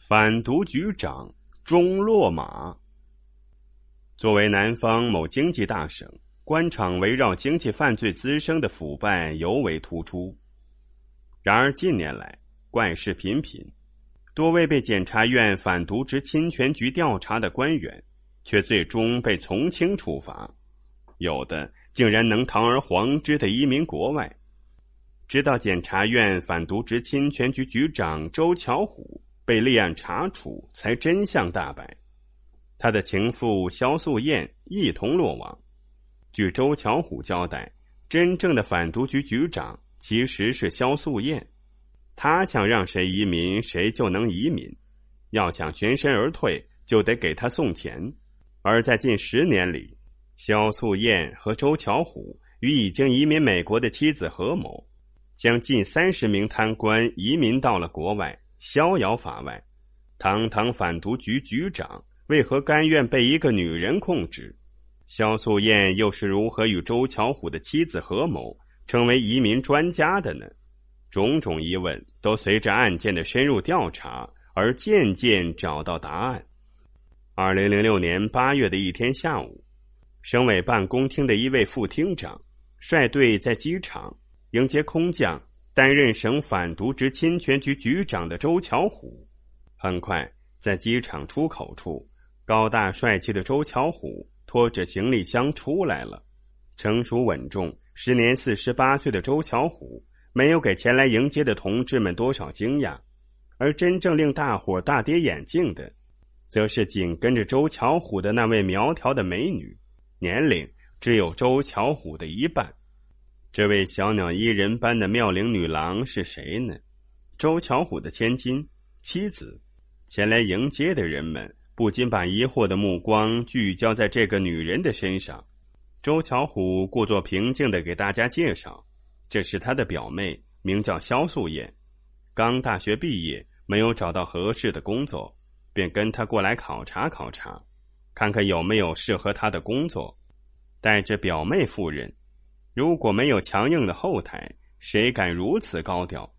反毒局长钟落马。作为南方某经济大省，官场围绕经济犯罪滋生的腐败尤为突出。然而近年来怪事频频，多位被检察院反渎职侵权局调查的官员，却最终被从轻处罚，有的竟然能堂而皇之的移民国外。直到检察院反渎职侵权局局长周巧虎。被立案查处，才真相大白。他的情妇萧素燕一同落网。据周巧虎交代，真正的反毒局局长其实是萧素燕，他想让谁移民，谁就能移民；要想全身而退，就得给他送钱。而在近十年里，萧素燕和周巧虎与已经移民美国的妻子合谋，将近三十名贪官移民到了国外。逍遥法外，堂堂反毒局局长为何甘愿被一个女人控制？肖素燕又是如何与周巧虎的妻子合谋成为移民专家的呢？种种疑问都随着案件的深入调查而渐渐找到答案。二零零六年八月的一天下午，省委办公厅的一位副厅长率队在机场迎接空降。担任省反渎职侵权局局长的周巧虎，很快在机场出口处，高大帅气的周巧虎拖着行李箱出来了，成熟稳重，时年四十八岁的周巧虎没有给前来迎接的同志们多少惊讶，而真正令大伙大跌眼镜的，则是紧跟着周巧虎的那位苗条的美女，年龄只有周巧虎的一半。这位小鸟依人般的妙龄女郎是谁呢？周巧虎的千金妻子，前来迎接的人们不禁把疑惑的目光聚焦在这个女人的身上。周巧虎故作平静的给大家介绍：“这是他的表妹，名叫肖素燕，刚大学毕业，没有找到合适的工作，便跟他过来考察考察，看看有没有适合他的工作。带着表妹夫人。”如果没有强硬的后台，谁敢如此高调？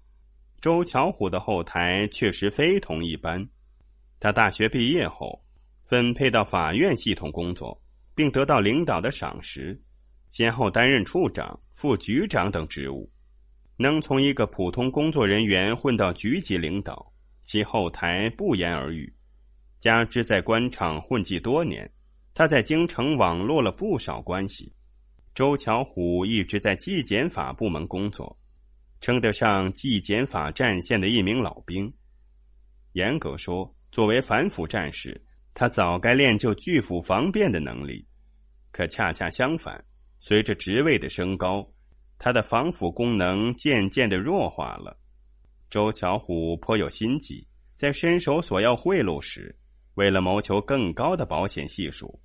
周巧虎的后台确实非同一般。他大学毕业后，分配到法院系统工作，并得到领导的赏识，先后担任处长、副局长等职务。能从一个普通工作人员混到局级领导，其后台不言而喻。加之在官场混迹多年，他在京城网络了不少关系。周巧虎一直在纪检法部门工作，称得上纪检法战线的一名老兵。严格说，作为反腐战士，他早该练就拒腐防变的能力。可恰恰相反，随着职位的升高，他的防腐功能渐渐的弱化了。周巧虎颇有心机，在伸手索要贿赂时，为了谋求更高的保险系数，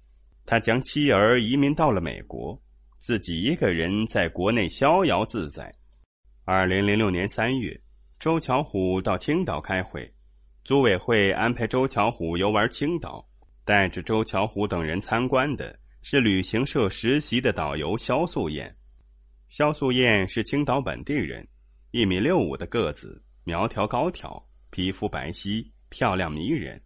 他将妻儿移民到了美国。自己一个人在国内逍遥自在。二零零六年三月，周巧虎到青岛开会，组委会安排周巧虎游玩青岛。带着周巧虎等人参观的是旅行社实习的导游肖素艳。肖素艳是青岛本地人，一米六五的个子，苗条高挑，皮肤白皙，漂亮迷人。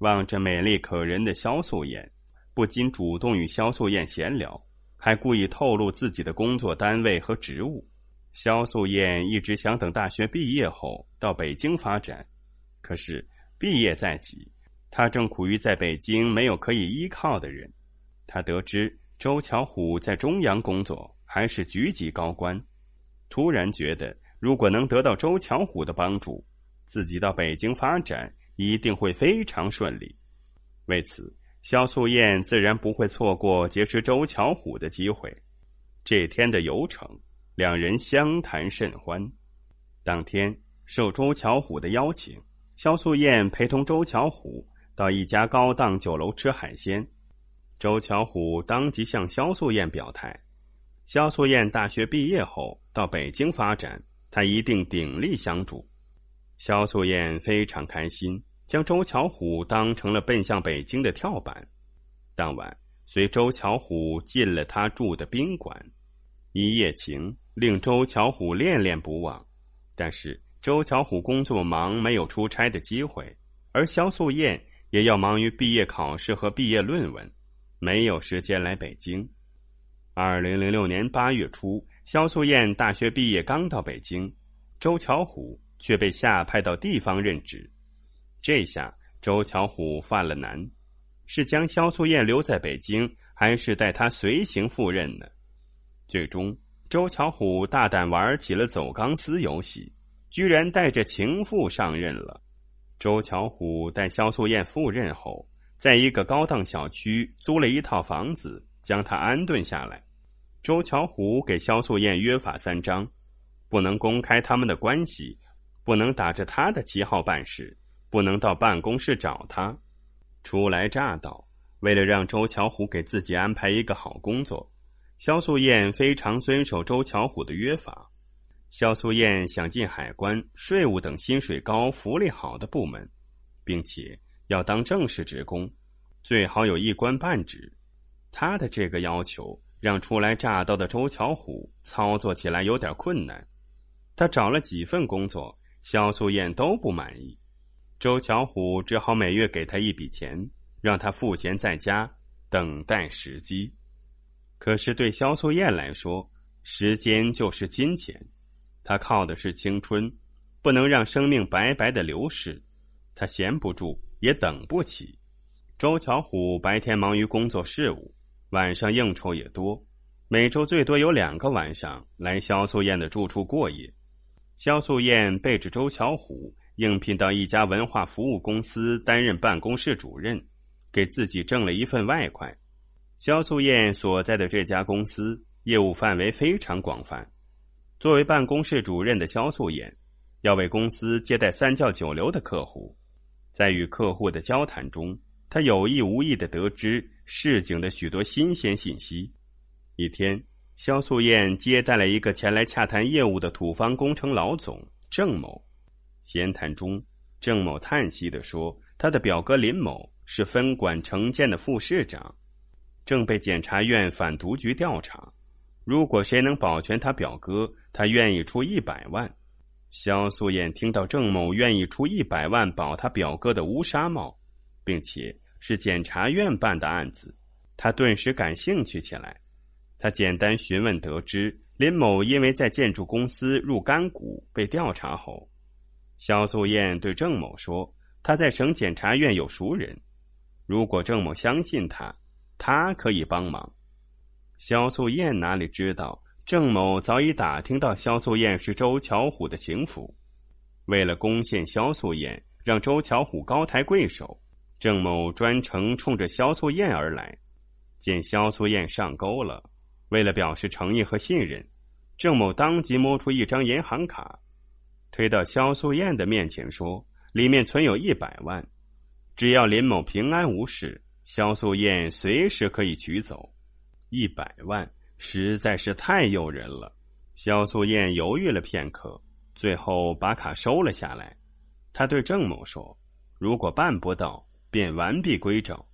望着美丽可人的肖素燕，不禁主动与肖素燕闲聊。还故意透露自己的工作单位和职务。肖素燕一直想等大学毕业后到北京发展，可是毕业在即，她正苦于在北京没有可以依靠的人。她得知周巧虎在中央工作，还是局级高官，突然觉得如果能得到周巧虎的帮助，自己到北京发展一定会非常顺利。为此。萧素燕自然不会错过结识周巧虎的机会。这天的游程，两人相谈甚欢。当天，受周巧虎的邀请，萧素燕陪同周巧虎到一家高档酒楼吃海鲜。周巧虎当即向萧素燕表态：“萧素燕大学毕业后到北京发展，他一定鼎力相助。”萧素燕非常开心。将周巧虎当成了奔向北京的跳板，当晚随周巧虎进了他住的宾馆，一夜情令周巧虎恋恋不忘。但是周巧虎工作忙，没有出差的机会，而肖素燕也要忙于毕业考试和毕业论文，没有时间来北京。二零零六年八月初，肖素燕大学毕业刚到北京，周巧虎却被下派到地方任职。这下周巧虎犯了难：是将萧素燕留在北京，还是带她随行赴任呢？最终，周巧虎大胆玩起了走钢丝游戏，居然带着情妇上任了。周巧虎带萧素燕赴任后，在一个高档小区租了一套房子，将她安顿下来。周巧虎给萧素燕约法三章：不能公开他们的关系，不能打着他的旗号办事。不能到办公室找他。初来乍到，为了让周巧虎给自己安排一个好工作，肖素燕非常遵守周巧虎的约法。肖素燕想进海关、税务等薪水高、福利好的部门，并且要当正式职工，最好有一官半职。她的这个要求让初来乍到的周巧虎操作起来有点困难。他找了几份工作，肖素燕都不满意。周巧虎只好每月给他一笔钱，让他赋闲在家等待时机。可是对萧素燕来说，时间就是金钱，她靠的是青春，不能让生命白白的流逝。她闲不住，也等不起。周巧虎白天忙于工作事务，晚上应酬也多，每周最多有两个晚上来萧素燕的住处过夜。萧素燕背着周巧虎。应聘到一家文化服务公司担任办公室主任，给自己挣了一份外快。肖素燕所在的这家公司业务范围非常广泛，作为办公室主任的肖素燕，要为公司接待三教九流的客户。在与客户的交谈中，他有意无意的得知市井的许多新鲜信息。一天，肖素燕接待了一个前来洽谈业务的土方工程老总郑某。闲谈中，郑某叹息的说：“他的表哥林某是分管城建的副市长，正被检察院反毒局调查。如果谁能保全他表哥，他愿意出一百万。”萧素燕听到郑某愿意出一百万保他表哥的乌纱帽，并且是检察院办的案子，他顿时感兴趣起来。他简单询问得知，林某因为在建筑公司入干股被调查后。萧素燕对郑某说：“他在省检察院有熟人，如果郑某相信他，他可以帮忙。”萧素燕哪里知道，郑某早已打听到萧素燕是周巧虎的情妇，为了攻陷萧素燕，让周巧虎高抬贵手，郑某专程冲着萧素燕而来。见萧素燕上钩了，为了表示诚意和信任，郑某当即摸出一张银行卡。推到肖素燕的面前说：“里面存有一百万，只要林某平安无事，肖素燕随时可以取走。一百万实在是太诱人了。”肖素燕犹豫了片刻，最后把卡收了下来。他对郑某说：“如果办不到，便完璧归赵。”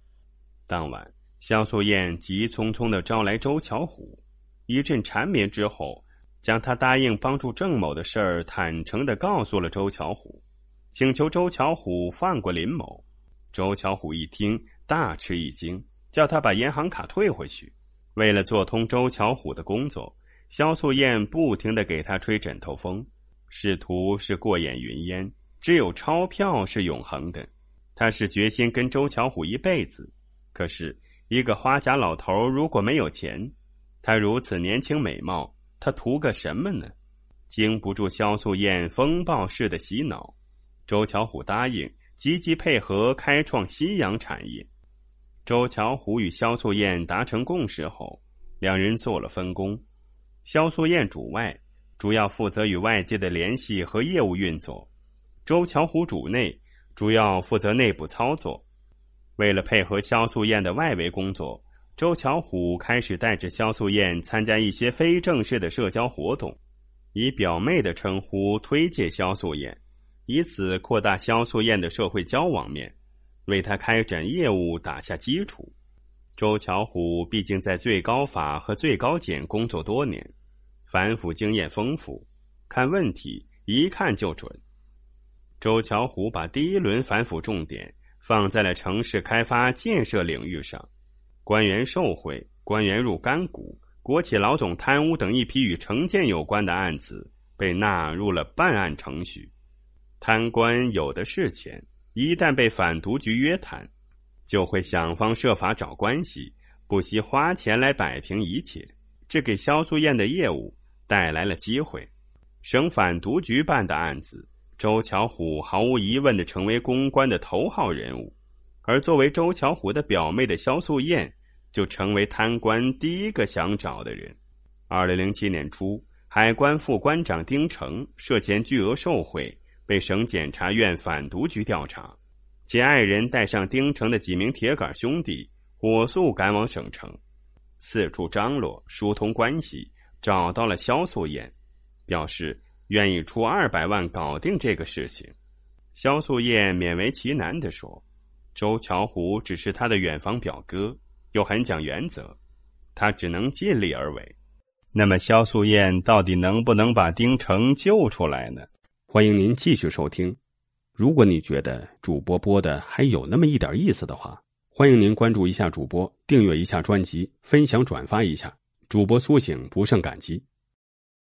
当晚，肖素燕急匆匆的招来周巧虎，一阵缠绵之后。将他答应帮助郑某的事儿坦诚地告诉了周巧虎，请求周巧虎放过林某。周巧虎一听，大吃一惊，叫他把银行卡退回去。为了做通周巧虎的工作，肖素燕不停地给他吹枕头风，试图是过眼云烟，只有钞票是永恒的。他是决心跟周巧虎一辈子，可是，一个花甲老头如果没有钱，他如此年轻美貌。他图个什么呢？经不住萧素燕风暴式的洗脑，周巧虎答应积极配合开创夕阳产业。周巧虎与萧素燕达成共识后，两人做了分工：萧素燕主外，主要负责与外界的联系和业务运作；周巧虎主内，主要负责内部操作。为了配合萧素燕的外围工作。周巧虎开始带着萧素燕参加一些非正式的社交活动，以表妹的称呼推介萧素燕，以此扩大萧素燕的社会交往面，为他开展业务打下基础。周巧虎毕竟在最高法和最高检工作多年，反腐经验丰富，看问题一看就准。周巧虎把第一轮反腐重点放在了城市开发建设领域上。官员受贿、官员入干股、国企老总贪污等一批与城建有关的案子被纳入了办案程序。贪官有的是钱，一旦被反渎局约谈，就会想方设法找关系，不惜花钱来摆平一切。这给萧素燕的业务带来了机会。省反渎局办的案子，周巧虎毫无疑问的成为公关的头号人物。而作为周巧虎的表妹的肖素燕，就成为贪官第一个想找的人。二零零七年初，海关副关长丁成涉嫌巨额受贿，被省检察院反渎局调查，其爱人带上丁成的几名铁杆兄弟，火速赶往省城，四处张罗、疏通关系，找到了肖素燕，表示愿意出二百万搞定这个事情。肖素燕勉为其难地说。周乔虎只是他的远房表哥，又很讲原则，他只能尽力而为。那么肖素燕到底能不能把丁成救出来呢？欢迎您继续收听。如果你觉得主播播的还有那么一点意思的话，欢迎您关注一下主播，订阅一下专辑，分享转发一下，主播苏醒不胜感激。